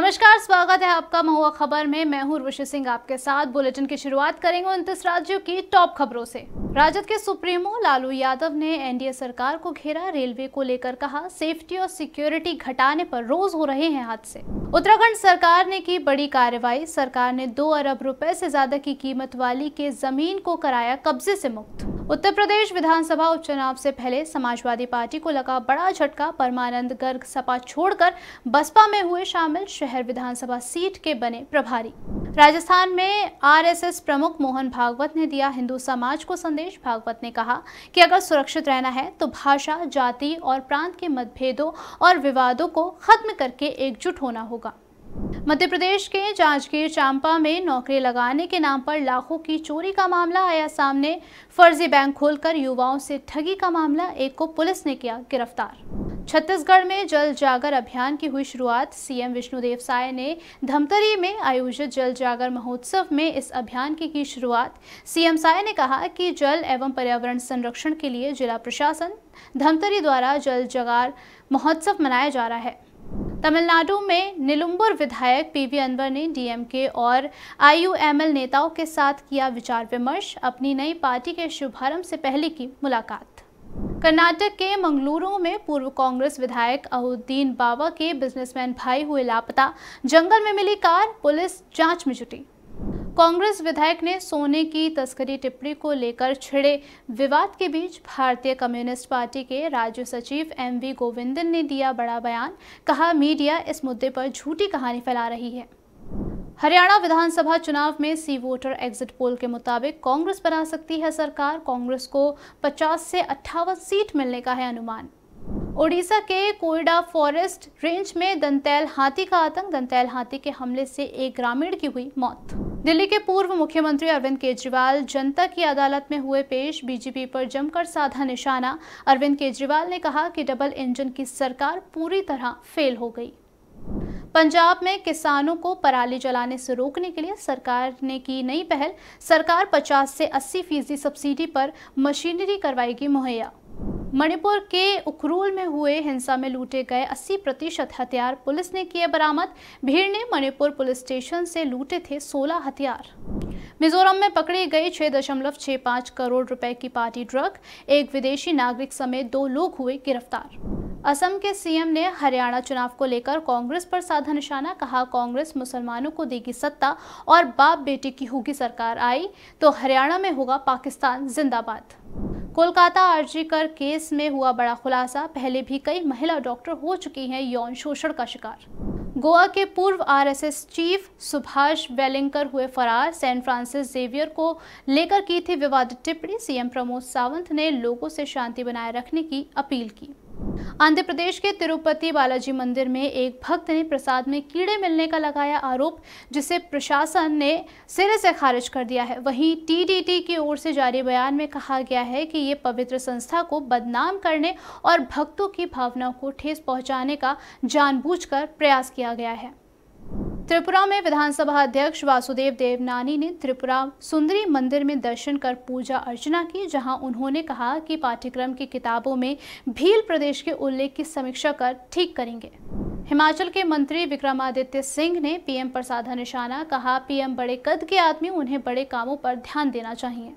नमस्कार स्वागत है आपका महुआ खबर में मैं हूं उर्वशी सिंह आपके साथ बुलेटिन की शुरुआत करेंगे उनतीस राज्यों की टॉप खबरों से राजद के सुप्रीमो लालू यादव ने एनडीए सरकार को घेरा रेलवे को लेकर कहा सेफ्टी और सिक्योरिटी घटाने पर रोज हो रहे हैं हादसे उत्तराखंड सरकार ने की बड़ी कार्रवाई सरकार ने दो अरब रुपए से ज्यादा की कीमत वाली के जमीन को कराया कब्जे से मुक्त उत्तर प्रदेश विधानसभा उपचुनाव से पहले समाजवादी पार्टी को लगा बड़ा झटका परमानंद गर्ग सपा छोड़कर बसपा में हुए शामिल शहर विधानसभा सीट के बने प्रभारी राजस्थान में आरएसएस प्रमुख मोहन भागवत ने दिया हिंदू समाज को संदेश संदेश भागवत ने कहा कि अगर सुरक्षित रहना है तो भाषा जाति और प्रांत के मतभेदों और विवादों को खत्म करके एकजुट होना होगा मध्य प्रदेश के जांजगीर चांपा में नौकरी लगाने के नाम पर लाखों की चोरी का मामला आया सामने फर्जी बैंक खोलकर युवाओं से ठगी का मामला एक को पुलिस ने किया गिरफ्तार छत्तीसगढ़ में जल जागर अभियान की हुई शुरुआत सीएम विष्णुदेव साय ने धमतरी में आयोजित जल जागर महोत्सव में इस अभियान की की शुरुआत सीएम साय ने कहा कि जल एवं पर्यावरण संरक्षण के लिए जिला प्रशासन धमतरी द्वारा जल जागर महोत्सव मनाया जा रहा है तमिलनाडु में निलुम्बर विधायक पीवी अनवर ने डीएमके और आईयूएमएल नेताओं के साथ किया विचार विमर्श अपनी नई पार्टी के शुभारंभ से पहले की मुलाकात कर्नाटक के मंगलुरु में पूर्व कांग्रेस विधायक अहुद्दीन बाबा के बिजनेसमैन भाई हुए लापता जंगल में मिली कार पुलिस जांच में जुटी कांग्रेस विधायक ने सोने की तस्करी टिप्पणी को लेकर छिड़े विवाद के बीच भारतीय कम्युनिस्ट पार्टी के राज्य सचिव एम वी गोविंदन ने दिया बड़ा बयान कहा मीडिया इस मुद्दे पर झूठी कहानी फैला रही है हरियाणा विधानसभा चुनाव में सी वोटर एग्जिट पोल के मुताबिक कांग्रेस बना सकती है सरकार कांग्रेस को 50 से अट्ठावन सीट मिलने का है अनुमान ओडिशा के कोयडा फॉरेस्ट रेंज में दंतैल हाथी का आतंक दंतैल हाथी के हमले से एक ग्रामीण की हुई मौत दिल्ली के पूर्व मुख्यमंत्री अरविंद केजरीवाल जनता की अदालत में हुए पेश बीजेपी पर जमकर साधा निशाना अरविंद केजरीवाल ने कहा कि डबल इंजन की सरकार पूरी तरह फेल हो गई पंजाब में किसानों को पराली जलाने से रोकने के लिए सरकार ने की नई पहल सरकार 50 से 80 फीसदी सब्सिडी पर मशीनरी करवाएगी मुहैया मणिपुर के उखरूल में हुए हिंसा में लूटे गए 80 प्रतिशत हथियार पुलिस ने किए बरामद भीड़ ने मणिपुर पुलिस स्टेशन से लूटे थे 16 हथियार मिजोरम में पकड़ी गई 6.65 करोड़ रुपए की पार्टी ड्रग एक विदेशी नागरिक समेत दो लोग हुए गिरफ्तार असम के सीएम ने हरियाणा चुनाव को लेकर कांग्रेस पर साधा निशाना कहा कांग्रेस मुसलमानों को देगी सत्ता और बाप बेटे की होगी सरकार आई तो हरियाणा में होगा पाकिस्तान जिंदाबाद कोलकाता आरजी कर केस में हुआ बड़ा खुलासा पहले भी कई महिला डॉक्टर हो चुकी हैं यौन शोषण का शिकार गोवा के पूर्व आरएसएस चीफ सुभाष वेलिंगकर हुए फरार सैन फ्रांसिस जेवियर को लेकर की थी विवादित टिप्पणी सीएम प्रमोद सावंत ने लोगों से शांति बनाए रखने की अपील की आंध्र प्रदेश के तिरुपति बालाजी मंदिर में एक भक्त ने प्रसाद में कीड़े मिलने का लगाया आरोप जिसे प्रशासन ने सिरे से खारिज कर दिया है वहीं टीडीटी की ओर से जारी बयान में कहा गया है कि ये पवित्र संस्था को बदनाम करने और भक्तों की भावनाओं को ठेस पहुंचाने का जानबूझकर प्रयास किया गया है त्रिपुरा में विधानसभा अध्यक्ष वासुदेव देवनानी ने त्रिपुरा सुंदरी मंदिर में दर्शन कर पूजा अर्चना की जहां उन्होंने कहा कि पाठ्यक्रम की किताबों में भील प्रदेश के उल्लेख की समीक्षा कर ठीक करेंगे हिमाचल के मंत्री विक्रमादित्य सिंह ने पीएम पर साधा निशाना कहा पीएम बड़े कद के आदमी उन्हें बड़े कामों पर ध्यान देना चाहिए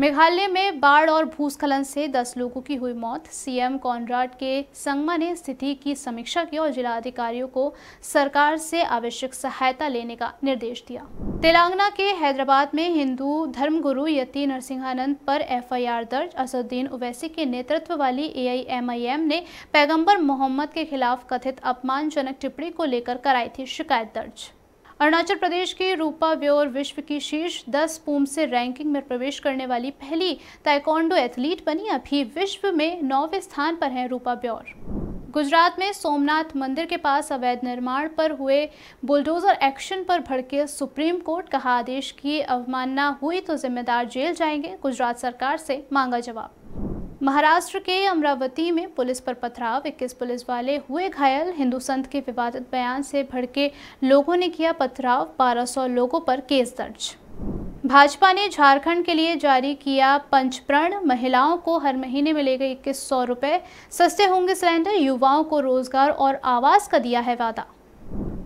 मेघालय में बाढ़ और भूस्खलन से 10 लोगों की हुई मौत सीएम कॉनराड के संगमा ने स्थिति की समीक्षा की और जिला अधिकारियों को सरकार से आवश्यक सहायता लेने का निर्देश दिया तेलंगाना के हैदराबाद में हिंदू धर्मगुरु यति नरसिंहानंद पर एफआईआर दर्ज असुद्दीन ओवैसी के नेतृत्व वाली एआईएमआईएम ने पैगंबर मोहम्मद के खिलाफ कथित अपमानजनक टिप्पणी को लेकर कराई थी शिकायत दर्ज अरुणाचल प्रदेश के रूपा व्योर विश्व की शीर्ष दस पूम से रैंकिंग में प्रवेश करने वाली पहली ताइकोंडो एथलीट बनी अभी विश्व में नौवें स्थान पर है रूपा व्योर गुजरात में सोमनाथ मंदिर के पास अवैध निर्माण पर हुए बुलडोजर एक्शन पर भड़के सुप्रीम कोर्ट कहा आदेश की अवमानना हुई तो जिम्मेदार जेल जाएंगे गुजरात सरकार से मांगा जवाब महाराष्ट्र के अमरावती में पुलिस पर पथराव 21 पुलिस वाले हुए घायल हिंदू संत के विवादित बयान से भड़के लोगों ने किया पथराव 1200 लोगों पर केस दर्ज भाजपा ने झारखंड के लिए जारी किया पंचप्रण महिलाओं को हर महीने मिलेगा इक्कीस सौ रुपये सस्ते होंगे सिलेंडर युवाओं को रोजगार और आवास का दिया है वादा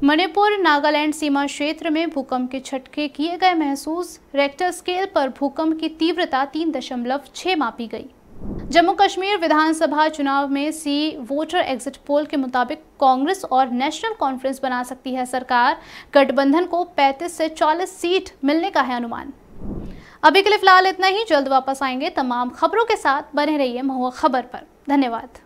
मणिपुर नागालैंड सीमा क्षेत्र में भूकंप के झटके किए गए महसूस रेक्टर स्केल पर भूकंप की तीव्रता तीन दशमलव छः मापी गई जम्मू कश्मीर विधानसभा चुनाव में सी वोटर एग्जिट पोल के मुताबिक कांग्रेस और नेशनल कॉन्फ्रेंस बना सकती है सरकार गठबंधन को 35 से 40 सीट मिलने का है अनुमान अभी के लिए फिलहाल इतना ही जल्द वापस आएंगे तमाम खबरों के साथ बने रहिए महुआ खबर पर धन्यवाद